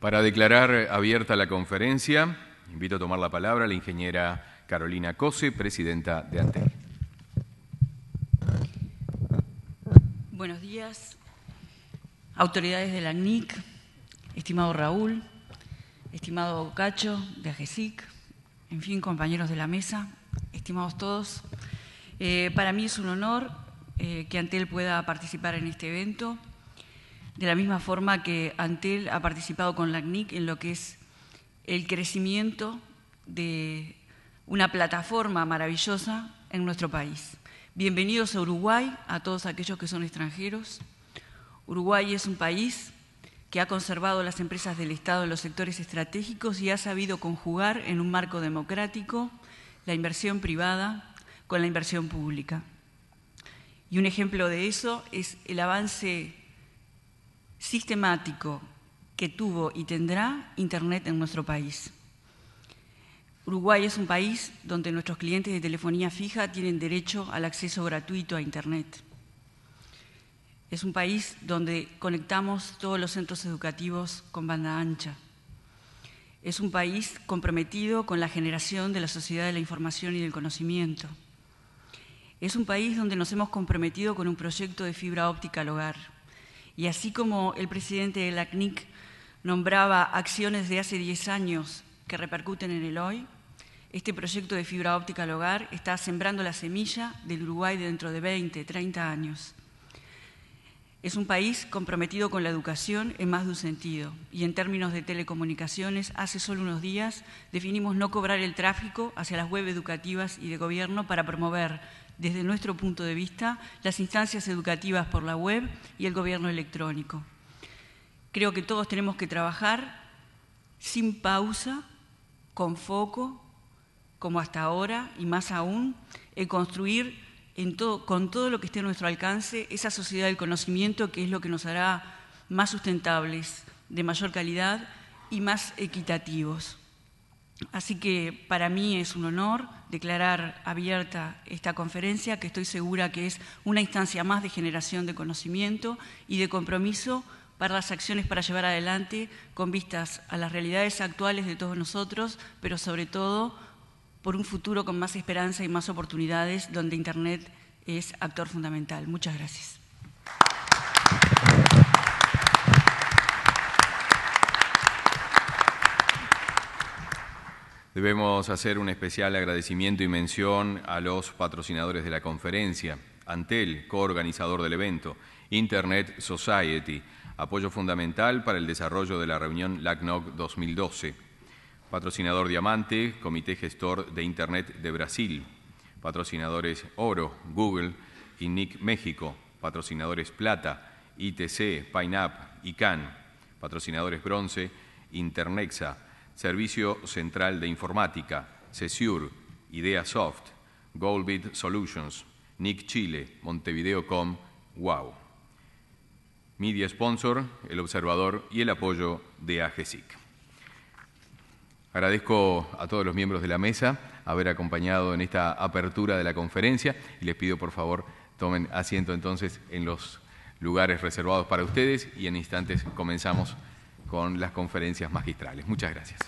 Para declarar abierta la conferencia, invito a tomar la palabra la ingeniera Carolina Cose, presidenta de ANTEL. Buenos días, autoridades de la NIC, estimado Raúl, estimado Cacho de AGESIC, en fin, compañeros de la mesa, estimados todos. Eh, para mí es un honor eh, que Antel pueda participar en este evento de la misma forma que Antel ha participado con la CNIC en lo que es el crecimiento de una plataforma maravillosa en nuestro país. Bienvenidos a Uruguay, a todos aquellos que son extranjeros. Uruguay es un país que ha conservado las empresas del Estado en los sectores estratégicos y ha sabido conjugar en un marco democrático la inversión privada con la inversión pública. Y un ejemplo de eso es el avance sistemático que tuvo y tendrá Internet en nuestro país. Uruguay es un país donde nuestros clientes de telefonía fija tienen derecho al acceso gratuito a Internet. Es un país donde conectamos todos los centros educativos con banda ancha. Es un país comprometido con la generación de la sociedad de la información y del conocimiento. Es un país donde nos hemos comprometido con un proyecto de fibra óptica al hogar y así como el presidente de la CNIC nombraba acciones de hace 10 años que repercuten en el hoy, este proyecto de fibra óptica al hogar está sembrando la semilla del Uruguay dentro de 20, 30 años. Es un país comprometido con la educación en más de un sentido y en términos de telecomunicaciones, hace solo unos días definimos no cobrar el tráfico hacia las web educativas y de gobierno para promover desde nuestro punto de vista, las instancias educativas por la web y el gobierno electrónico. Creo que todos tenemos que trabajar sin pausa, con foco, como hasta ahora y más aún, en construir con todo lo que esté a nuestro alcance esa sociedad del conocimiento que es lo que nos hará más sustentables, de mayor calidad y más equitativos. Así que para mí es un honor declarar abierta esta conferencia, que estoy segura que es una instancia más de generación de conocimiento y de compromiso para las acciones para llevar adelante con vistas a las realidades actuales de todos nosotros, pero sobre todo por un futuro con más esperanza y más oportunidades, donde Internet es actor fundamental. Muchas gracias. Debemos hacer un especial agradecimiento y mención a los patrocinadores de la conferencia, Antel, coorganizador del evento, Internet Society, apoyo fundamental para el desarrollo de la reunión LACNOC 2012, patrocinador Diamante, Comité Gestor de Internet de Brasil, patrocinadores Oro, Google, y NIC México, patrocinadores Plata, ITC, PineApp, Can; patrocinadores Bronce, Internexa, Servicio Central de Informática, CESUR, Ideasoft, Goldbit Solutions, NIC Chile, Montevideo.com, WOW. Media Sponsor, El Observador y el apoyo de AGESIC. Agradezco a todos los miembros de la mesa haber acompañado en esta apertura de la conferencia y les pido por favor tomen asiento entonces en los lugares reservados para ustedes y en instantes comenzamos con las conferencias magistrales. Muchas gracias.